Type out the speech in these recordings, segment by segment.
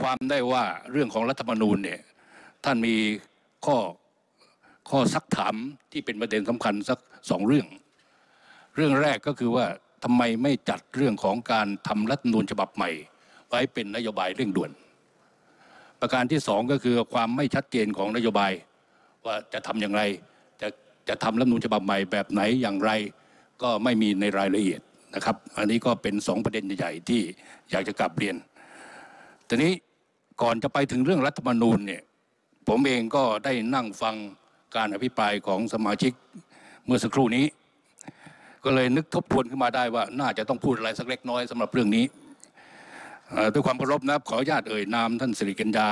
ความได้ว่าเรื่องของรัฐธรรมนูญเนี่ยท่านมีข้อข้อซักถามที่เป็นประเด็นสำคัญสักสองเรื่อง เรื่องแรกก็คือว่าทำไมไม่จัดเรื่องของการทำรัฐธรรมนูญฉบับใหม่ไว้เป็นนโยบายเร่งด่วน ประการที่สองก็คือ ความไม่ชัดเจนของนโยบายว่าจะทำอย่างไรจะจะทำรัฐธรรมนูญฉบับใหม่แบบไหนอย่างไร ก็ไม่มีในรายละเอียดนะครับอันนี้ก็เป็นสองประเด็นใหญ่ๆที่อยากจะกลับเรียนทีนี้ก่อนจะไปถึงเรื่องรัฐมนูญเนี่ยผมเองก็ได้นั่งฟังการอภิปรายของสมาชิกเมื่อสักครู่นี้ ก็เลยนึกทบทวนขึ้นมาได้ว่าน่าจะต้องพูดอะไรสักเล็กน้อย สำหรับเรื่องนี้ด้วยความเคารพนะครับ ขออนุญาตเอ่ยนามท่านสิริกัญญา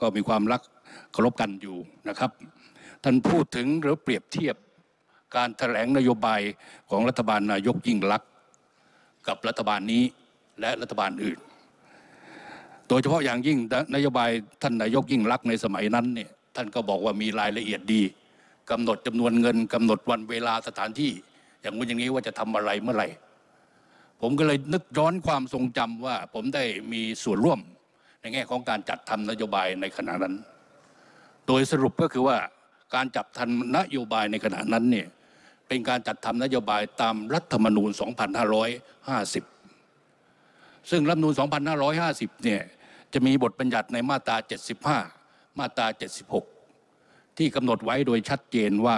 ก็มีความรักเคารพกันอยู่นะครับ ท่านพูดถึงหรือเปรียบเทียบการแถลงนโยบายของรัฐบาลนายกยิ่งลักษณ์กับรัฐบาลนี้และรัฐบาลอื่นโดยเฉพาะอย่างยิ่งนโยบาย ท่านนายกยิ่งรักในสมัยนั้นเนี่ยท่านก็บอกว่ามีรายละเอียดดี กำหนดจำนวนเงิน กำหนดวันเวลาสถานที่ อย่างวันอย่างนี้ว่าจะทำอะไรเมื่อไหร่ผมก็เลยนึกย้อนความทรงจำว่าผมได้มีส่วนร่วม ในแง่ของการจัดทำนโยบายในขณะนั้น โดยสรุปก็คือว่าการจัดทำนโยบายในขณะนั้นเนี่ยเป็นการจัดทำนโยบายตามรัฐธรรมนูญ 2550 ซึ่งรัฐธรรมนูญ 2550 เนี่ยจะมีบทบัญญัติในมาตรา 75 มาตรา 76 ที่กำหนดไว้โดยชัดเจนว่า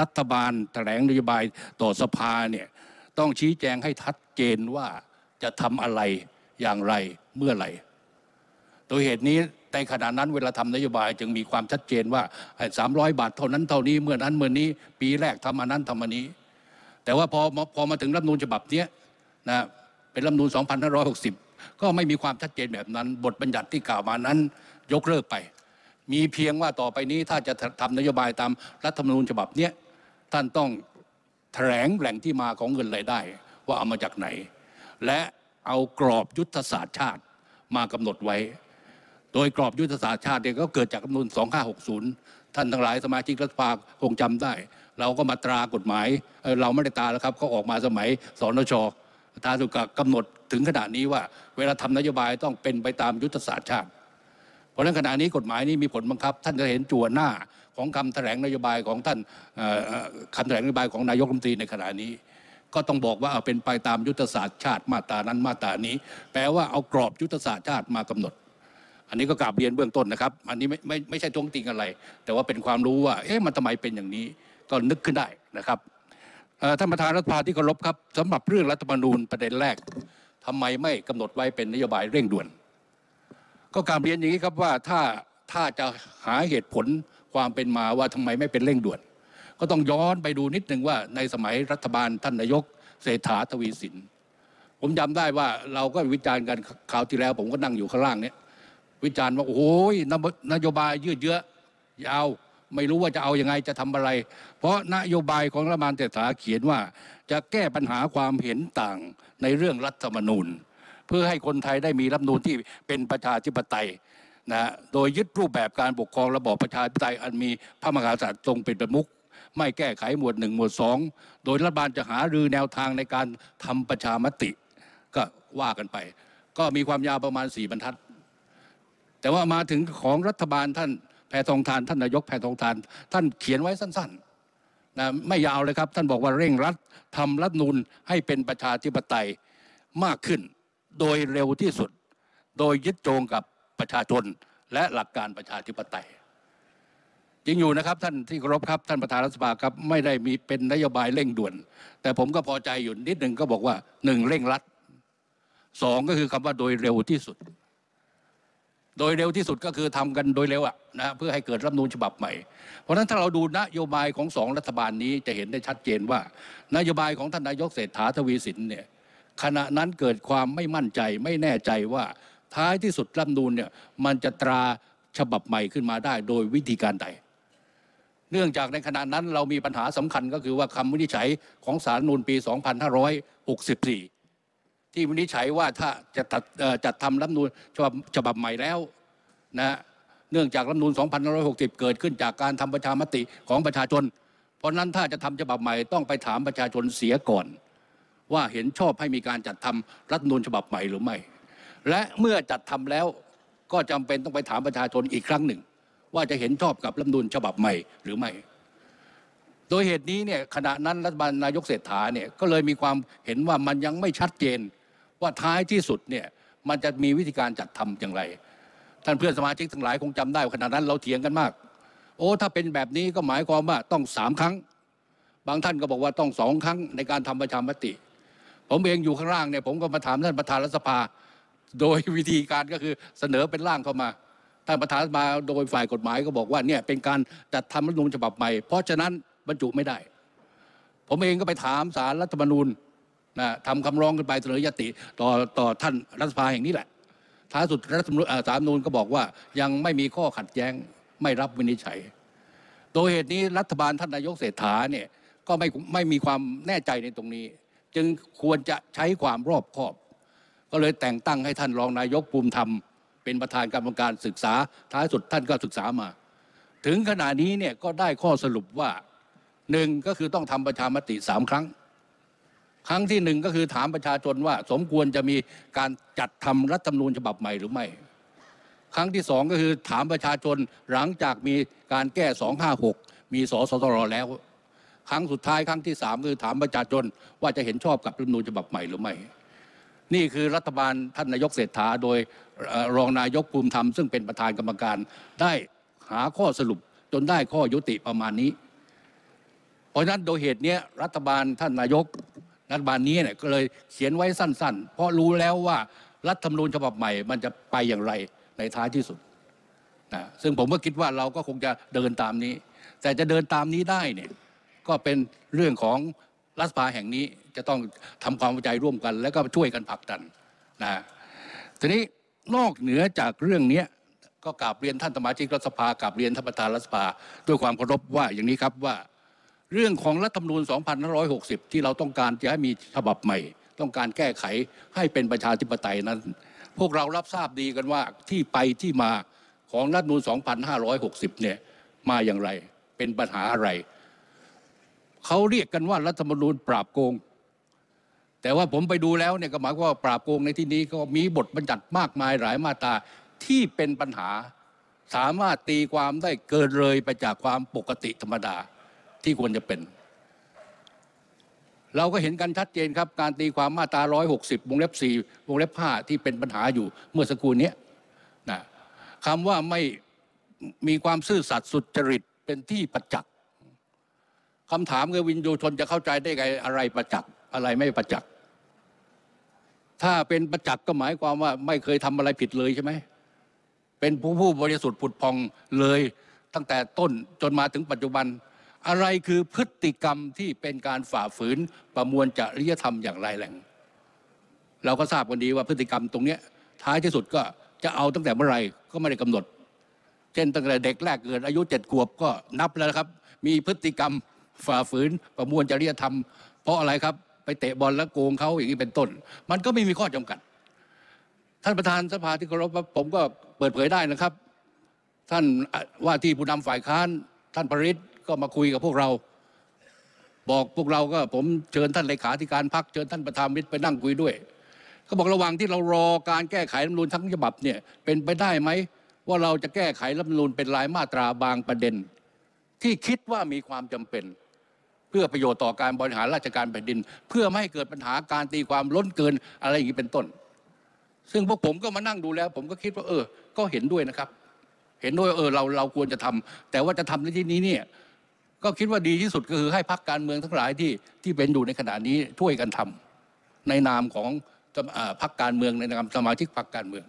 รัฐบาลแถลงนโยบายต่อสภาเนี่ยต้องชี้แจงให้ชัดเจนว่าจะทำอะไรอย่างไรเมื่อไหร่โดยเหตุนี้ในขณะนั้นเวลาทำนโยบาย จึงมีความชัดเจนว่า300 บาทเท่านั้นเท่านี้เมื่อนั้นเมื่อนี้ ปีแรกทำอันนั้นทำอันนี้ แต่ว่าพอพอมาถึงรัฐนูลฉบับนี้นะเป็นรัฐนูลก็ไม่มีความชัดเจนแบบนั้นบทบัญญัติที่กล่าวมานั้น ยกเลิกไป มีเพียงว่าต่อไปนี้ถ้าจะทำนโยบายตามรัฐธรรมนูญฉบับนี้ท่านต้องแถลงแหล่งที่มาของเงินรายได้ ว่าเอามาจากไหน และเอากรอบยุทธศาสตร์ชาติมากำหนดไว้ โดยกรอบยุทธศาสตร์ชาติเนี่ยก็เกิดจากรัฐธรรมนูญ2560 ท่านทั้งหลาย สมาชิกรัฐสภาคงจำได้ เราก็มาตรากฎหมายเราไม่ได้ตาแล้วครับเขาออกมาสมัยสนชตาสุกกำหนดถึงขนาดนี้ว่าเวลาทำนโยบายต้องเป็นไปตามยุทธศาสตร์ชาติ เพราะฉะนั้นขณะนี้กฎหมายนี้มีผลบังคับท่านจะเห็นจั่วหน้าของคำแถลงนโยบายของท่านคำแถลงนโยบายของนายกรัฐมนตรีในขณะนี้ ก็ต้องบอกว่าเอาเป็นไปตามยุทธศาสตร์ชาติ มาตานั้นมาตานี้ แปลว่าเอากรอบยุทธศาสตร์ชาติมากำหนด อันนี้ก็กราบเรียนเบื้องต้นนะครับ อันนี้ไม่ไม่ไม่ใช่ท้วงติงอะไร แต่ว่าเป็นความรู้ว่าเอ๊ะมันทำไมเป็นอย่างนี้ ก็นึกขึ้นได้นะครับท่านประธานรัฐสภาที่เคารพครับสำหรับเรื่องรัฐธรรมนูญประเด็นแรกทำไมไม่กำหนดไว้เป็นนโยบายเร่งด่วน ก็การเรียนอย่างนี้ครับว่าถ้าถ้าจะหาเหตุผลความเป็นมาว่าทำไมไม่เป็นเร่งด่วน ก็ต้องย้อนไปดูนิดนึงว่า ในสมัยรัฐบาลท่านนายก เศรษฐาทวีสินผมจาได้ว่าเราก็วิจารณ์กันคราวที่แล้วผมก็นั่งอยู่ข้างล่างเนี่ยวิจารณ์ว่าโอ้ยนโยบายยืดเยื้อยาวไม่รู้ว่าจะเอาอยัางไงจะทำอะไร เพราะนโยบายของรัฐบาลเศรษฐาเขียนว่าจะแก้ปัญหาความเห็นต่างในเรื่องรัฐธรรมนูญ เพื่อให้คนไทยได้มีรัฐมนูลที่เป็นประชาธิปไตยนะโดยยึดรูปแบบการปกครองระบอบประชาธิปไตย อันมีพระมหากษัตริย์ทรงเป็นประมุขไม่แก้ไขหมวดหนึ่งหมวดสอง โดยรัฐบาลจะหารือแนวทางในการทำประชามติ ก็ว่ากันไป ก็มีความยาวประมาณสี่บรรทัด แต่ว่ามาถึงของรัฐบาลท่านแพทองทานท่านนายกแพทองทานท่านเขียนไว้สั้นๆนะไม่ยาวเลยครับ ท่านบอกว่าเร่งรัดทำรัฐนูลให้เป็นประชาธิปไตยมากขึ้นโดยเร็วที่สุด โดยยึดโจงกับประชาชนและหลักการประชาธิปไตยจริงอยู่นะครับท่านที่เคารพครับท่านประธานรัฐสภาครับไม่ได้มีเป็นนโยบายเร่งด่วน แต่ผมก็พอใจอยู่นิดหนึ่งก็บอกว่าหนึ่งเร่งรัดสองก็คือคำว่าโดยเร็วที่สุดโดยเร็วที่สุดก็คือทำกันโดยเร็วอะนะเพื่อให้เกิดรัฐนูลฉบับใหม่ เพราะฉะนั้นถ้าเราดูนโยบายของสองรัฐบาลนี้จะเห็นได้ชัดเจนว่า นโยบายของท่านนายกเศรษฐาทวีสินเนี่ยขณะนั้นเกิดความไม่มั่นใจไม่แน่ใจว่าท้ายที่สุดรัฐนูลเนี่ยมันจะตราฉบับใหม่ขึ้นมาได้ โดยวิธีการใดเนื่องจากในขณะนั้นเรามีปัญหาสำคัญก็คือว่าคำวินิจฉัยของสารนูนปี2564ที่วินิจฉัยว่าถ้าจะจัดทำรัฐนูลฉบับฉบับใหม่แล้วนะเนื่องจากรัฐนูล2560 เกิดขึ้นจากการทำประชามติของประชาชน เพราะนั้นถ้าจะทำฉบับใหม่ต้องไปถามประชาชนเสียก่อน ว่าเห็นชอบให้มีการจัดทำรัฐนูลฉบับใหม่หรือไม่ และเมื่อจัดทำแล้วก็จำเป็นต้องไปถามประชาชนอีกครั้งหนึ่ง ว่าจะเห็นชอบกับรัฐนูลฉบับใหม่หรือไม่โดยเหตุนี้เนี่ยขณะนั้นรัฐบาลนายกเศรษฐาเนี่ยก็เลยมีความเห็นว่ามันยังไม่ชัดเจนว่าท้ายที่สุดเนี่ยมันจะมีวิธีการจัดทำอย่างไร ท่านเพื่อนสมาชิกทั้งหลายคงจำได้ว่าขณะนั้นเราเถียงกันมาก โอ้ถ้าเป็นแบบนี้ก็หมายความว่าต้องสามครั้ง บางท่านก็บอกว่าต้องสองครั้งในการทำประชามติผมเองอยู่ข้างล่างเนี่ยผมก็มาถามท่านประธานรัฐสภา โดยวิธีการก็คือเสนอเป็นร่างเข้ามาท่านประธานมาโดยฝ่ายกฎหมายก็บอกว่าเนี่ยเป็นการจัดทำรัฐธรรมนูญฉบับใหม่เพราะฉะนั้นบรรจุไม่ได้ ผมเองก็ไปถามสารรัฐธรรมนูญนะทำคำร้องกันไปเสนอยติต่อต่อท่านรัฐสภาแห่งนี้แหละท้ายสุดรัฐมนสามนูนก็บอกว่า ยังไม่มีข้อขัดแย้งไม่รับวินิจฉัยโดยเหตุนี้รัฐบาลท่านนายกเศรษฐาเนี่ยก็ไม่ไม่มีความแน่ใจในตรงนี้ จึงควรจะใช้ความรอบคอบ ก็เลยแต่งตั้งให้ท่านรองนายกภูมิธรรม เป็นประธานกรรมการศึกษาท้ายสุดท่านก็ศึกษามา ถึงขณะนี้เนี่ยก็ได้ข้อสรุปว่าหนึ่งก็คือต้องทำประชามติสามครั้งครั้งที่หนึ่งก็คือถามประชาชนว่าสมควรจะมีการจัดทำรัฐธรรมนูญฉบับใหม่หรือไม่ ครั้งที่สองก็คือถามประชาชนหลังจากมีการแก้256มีสสตรแล้ว ครั้งสุดท้ายครั้งที่สามคือถามประชาชนว่าจะเห็นชอบกับรัฐธรรมนูญฉบับใหม่หรือไม่ นี่คือรัฐบาลท่านนายกเศรษฐา โดยรองนายกภูมิธรรมซึ่งเป็นประธานกรรมการได้หาข้อสรุปจนได้ข้อยุติประมาณนี้ เพราะฉะนั้นโดยเหตุนี้รัฐบาลท่านนายกรัฐบาลนี้เนี่ยก็เลยเขียนไว้สั้น ๆ เพราะรู้แล้วว่ารัฐธรรมนูญฉบับใหม่มันจะไปอย่างไรในท้ายที่สุดนะซึ่งผมก็คิดว่าเราก็คงจะเดินตามนี้ แต่จะเดินตามนี้ได้เนี่ยก็เป็นเรื่องของรัฐสภาแห่งนี้จะต้องทำความเข้าใจร่วมกัน แล้วก็ช่วยกันผลักดันนะทีนี้นอกเหนือจากเรื่องนี้ก็กราบเรียนท่านสมาชิกรัฐสภากราบเรียนท่านประธานรัฐสภา ด้วยความเคารพว่าอย่างนี้ครับว่าเรื่องของรัฐธรรมนูญ2560 ที่เราต้องการจะให้มีฉบับใหม่ ต้องการแก้ไขให้เป็นประชาธิปไตยนั้น พวกเรารับทราบดีกันว่าที่ไปที่มาของรัฐธรรมนูญ2560 เนี่ย มาอย่างไร เป็นปัญหาอะไร เขาเรียกกันว่ารัฐธรรมนูญปราบโกง แต่ว่าผมไปดูแล้วเนี่ยก็หมายความว่าปราบโกงในที่นี้ก็มีบทบัญญัติมากมายหลายมาตราที่เป็นปัญหา สามารถตีความได้เกินเลยไปจากความปกติธรรมดาที่ควรจะเป็น เราก็เห็นกันชัดเจนครับการตีความมาตรา160 วงเล็บ 4 วงเล็บ 5 ที่เป็นปัญหาอยู่ เมื่อสักครู่นี้นะคำว่าไม่มีความซื่อสัตย์สุจริตเป็นที่ประจักษ์คำถามคือวินยูชนจะเข้าใจได้ไงอะไรประจักษ์อะไรไม่ประจักษ์ ถ้าเป็นประจักษ์ก็หมายความว่าไม่เคยทำอะไรผิดเลยใช่ไหมเป็นผู้ผู้บริสุทธิ์ผุดพองเลยตั้งแต่ต้นจนมาถึงปัจจุบันอะไรคือพฤติกรรมที่เป็นการฝ่าฝืนประมวลจริยธรรมอย่างไรแหล่งเราก็ทราบกันดีว่าพฤติกรรมตรงนี้ท้ายที่สุดก็จะเอาตั้งแต่เมื่อไรก็ไม่ได้กำหนด เช่นตั้งแต่เด็กแรกเกิดอายุเจ็ดขวบก็นับแล้วครับ มีพฤติกรรมฝ่าฝืนประมวลจริยธรรม เพราะอะไรครับไปเตะบอลแล้วโกงเขาอย่างนี้เป็นต้น มันก็ไม่มีข้อจำกัดท่านประธานสภาที่เคารพผมก็เปิดเผยได้นะครับ ท่านว่าที่ผู้นำฝ่ายค้าน ท่านปริศก็มาคุยกับพวกเราบอกพวกเราก็ผมเชิญท่านเลขาธิการพักเชิญท่านประธานวิทย์ไปนั่งคุยด้วย ก็บอกระหว่างที่เรารอการแก้ไขรัฐมนูลทั้งฉบับเนี่ย เป็นไปได้ไหมว่าเราจะแก้ไขรัฐมนูลเป็นรายมาตราบางประเด็น ที่คิดว่ามีความจำเป็น เพื่อประโยชน์ต่อการบริหารราชการแผ่นดิน เพื่อไม่ให้เกิดปัญหาการตีความล้นเกินอะไรอย่างนี้เป็นต้น ซึ่งพวกผมก็มานั่งดูแล้ว ผมก็คิดว่าเออ ก็เห็นด้วยนะครับ เห็นด้วยเออเราเราควรจะทำ แต่ว่าจะทำในที่นี้เนี่ยก็คิดว่าดีที่สุดก็คือให้พักการเมืองทั้งหลายที่ที่เป็นอยู่ในขณะนี้ช่วยกันทำในนามของพักการเมืองในนามสมาชิกพักการเมือง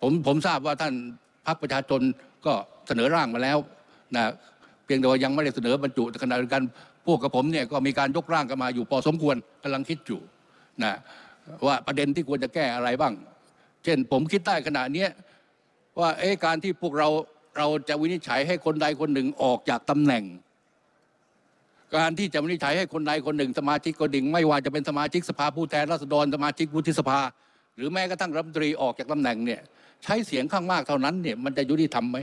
ผมผมทราบว่าท่านพักประชาชนก็เสนอร่างมาแล้วนะเพียงแต่ว่ายังไม่ได้เสนอบรรจุขณะเดียวกันพวกกับผมเนี่ยก็มีการยกร่างกันมาอยู่พอสมควรกำลังคิดอยู่นะว่าประเด็นที่ควรจะแก้อะไรบ้าง เช่นผมคิดได้ขณะนี้ว่าเอ๊ะการที่พวกเราเราจะวินิจฉัยให้คนใดคนหนึ่งออกจากตำแหน่งการที่จะวินิจฉัยให้คนใดคนหนึ่งสมาชิกคนหนึ่งไม่ว่าจะเป็นสมาชิกสภาผู้แทนราษฎรสมาชิกวุฒิสภา หรือแม้กระทั่งรัฐมนตรีออกจากตำแหน่งเนี่ย ใช้เสียงข้างมากเท่านั้นเนี่ยมันจะยุติธรรมไหม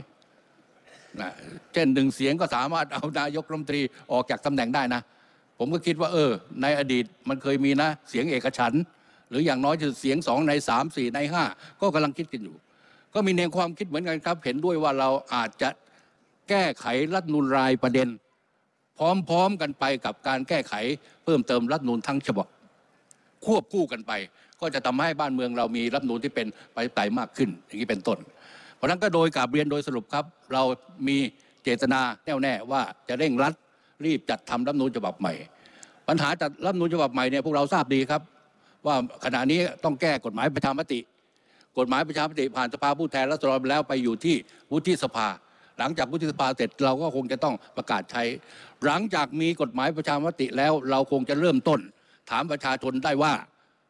นะเช่นหนึ่งเสียงก็สามารถเอานายกรัฐมนตรีออกจากตำแหน่งได้นะ ผมก็คิดว่า เออ ในอดีตมันเคยมีนะ เสียงเอกฉันหรืออย่างน้อยจะเสียงสองในสามสี่ในห้าก็กำลังคิดกันอยู่ ก็มีแนวความคิดเหมือนกันครับ เห็นด้วยว่าเราอาจจะแก้ไขรัฐนูลรายประเด็นพร้อม ๆ กันไปกับการแก้ไข เพิ่มเติมรัฐนูลทั้งฉบับควบคู่กันไป ก็จะทำให้บ้านเมืองเรามีรัฐนูลที่เป็นไปไต่มากขึ้นอย่างนี้เป็นต้น เพราะนั้นก็โดยกาบเรียนโดยสรุปครับ เรามีเจตนาแน่วแน่ว่าจะเร่งรัดรีบจัดทำรัฐนูลฉบับใหม่ ปัญหาจัดรัฐนูลฉบับใหม่เนี่ยพวกเราทราบดีครับ ว่าขณะนี้ต้องแก้กฎหมายประชามติกฎหมายประชามติผ่านสภาผู้แทนราษฎรแล้วไปอยู่ที่วุฒิสภาหลังจากวุฒิสภาเสร็จเราก็คงจะต้องประกาศใช้ หลังจากมีกฎหมายประชามติแล้ว เราคงจะเริ่มต้นถามประชาชนได้ว่า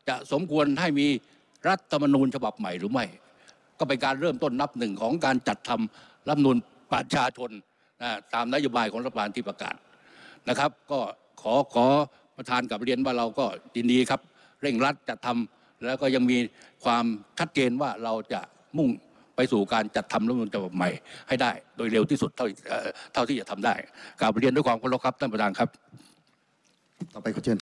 จะสมควรให้มีรัฐธรรมนูญฉบับใหม่หรือไม่ก็เป็นการเริ่มต้นนับหนึ่งของการจัดทำรัฐธรรมนูญประชาชนนะตามนโยบายของรัฐบาลที่ประกาศนะครับ ก็ขอขอประธานกับเรียนว่าเราก็ดีดีครับเร่งรัดจัดทำแล้วก็ยังมีความชัดเจนว่าเราจะมุ่งไปสู่การจัดทำรัฐมนูีฉบับใหม่ให้ได้โดยเร็วที่สุดเท่าเท่าที่จะทำได้การเรียนด้วยความเคารพครับท่านประธานครับ ต่อไปขอเชิญ